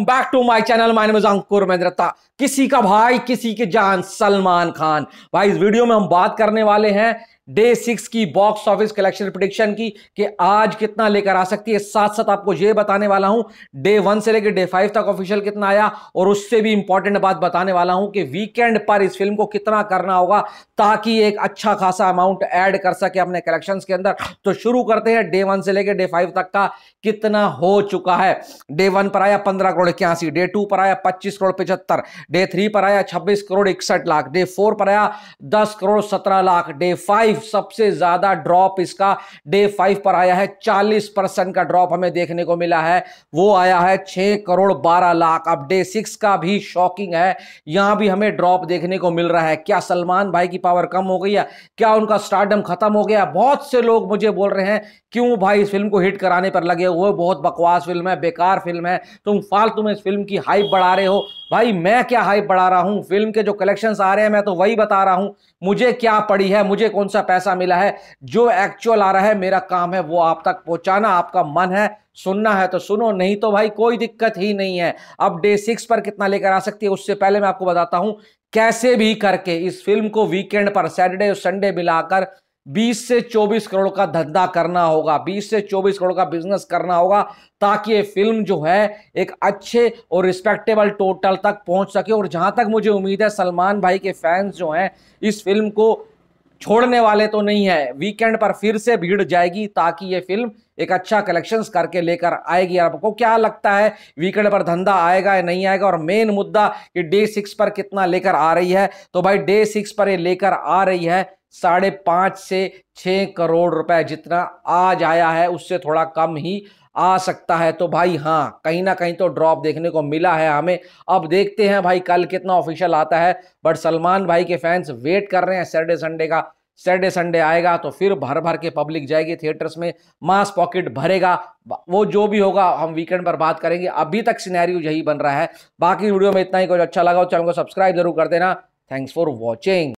back to my channel mine name Ankur Mahindrata किसी का भाई किसी के जान सलमान खान भाई इस वीडियो में हम बात करने वाले हैं डे सिक्स की बॉक्स ऑफिस कलेक्शन प्रिडिक्शन की कि आज कितना लेकर आ सकती है साथ साथ आपको यह बताने वाला हूं डे वन से लेकर डे फाइव तक ऑफिशियल कितना आया और उससे भी इंपॉर्टेंट बात बताने वाला हूं कि वीकेंड पर इस फिल्म को कितना करना होगा ताकि एक अच्छा खासा अमाउंट ऐड कर सके अपने कलेक्शन के अंदर तो शुरू करते हैं डे वन से लेकर डे फाइव तक का कितना हो चुका है डे वन पर आया पंद्रह करोड़ इक्यासी डे टू पर आया पच्चीस करोड़ पिछहत्तर डे थ्री पर आया छब्बीस करोड़ इकसठ लाख डे फोर पर आया दस करोड़ सत्रह लाख डे फाइव सबसे ज्यादा ड्रॉप इसका डे फाइव पर आया है चालीस परसेंट का ड्रॉप हमें देखने को मिला है वो आया है छह करोड़ बारह लाख अब डे सिक्स का भी शॉकिंग है यहां भी हमें ड्रॉप देखने को मिल रहा है क्या सलमान भाई की पावर कम हो गई है क्या उनका स्टार्टअप खत्म हो गया बहुत से लोग मुझे बोल रहे हैं क्यों भाई इस फिल्म को हिट कराने पर लगे हुए बहुत बकवास फिल्म है बेकार फिल्म है तुम फालतू में इस फिल्म की हाइप बढ़ा रहे हो भाई मैं क्या हाइप बढ़ा रहा हूं फिल्म के जो कलेक्शंस आ रहे हैं मैं तो वही बता रहा हूं मुझे क्या पड़ी है मुझे कौन सा पैसा मिला है जो एक्चुअल आ रहा है मेरा काम है वो आप तक पहुंचाना आपका मन है सुनना है तो सुनो नहीं तो भाई कोई दिक्कत ही नहीं है अब डे सिक्स पर कितना लेकर आ सकती है उससे पहले मैं आपको बताता हूं कैसे भी करके इस फिल्म को वीकेंड पर सैटरडे और संडे मिलाकर 20 से 24 करोड़ का धंधा करना होगा 20 से 24 करोड़ का बिजनेस करना होगा ताकि ये फिल्म जो है एक अच्छे और रिस्पेक्टेबल टोटल तक पहुंच सके और जहां तक मुझे उम्मीद है सलमान भाई के फैंस जो हैं इस फिल्म को छोड़ने वाले तो नहीं है वीकेंड पर फिर से भीड़ जाएगी ताकि ये फिल्म एक अच्छा कलेक्शंस करके लेकर आएगी आपको क्या लगता है वीकेंड पर धंधा आएगा या नहीं आएगा और मेन मुद्दा कि डे सिक्स पर कितना लेकर आ रही है तो भाई डे सिक्स पर ये लेकर आ रही है साढ़े पाँच से छः करोड़ रुपए जितना आज आया है उससे थोड़ा कम ही आ सकता है तो भाई हाँ कहीं ना कहीं तो ड्रॉप देखने को मिला है हमें अब देखते हैं भाई कल कितना ऑफिशियल आता है बट सलमान भाई के फैंस वेट कर रहे हैं सैटरडे संडे का सैटरडे संडे आएगा तो फिर भर भर के पब्लिक जाएगी थिएटर्स में मास पॉकेट भरेगा वो जो भी होगा हम वीकेंड पर बात करेंगे अभी तक सिनेरियो यही बन रहा है बाकी वीडियो में इतना ही कुछ अच्छा लगा हो तो चैनल को सब्सक्राइब जरूर कर देना थैंक्स फॉर वॉचिंग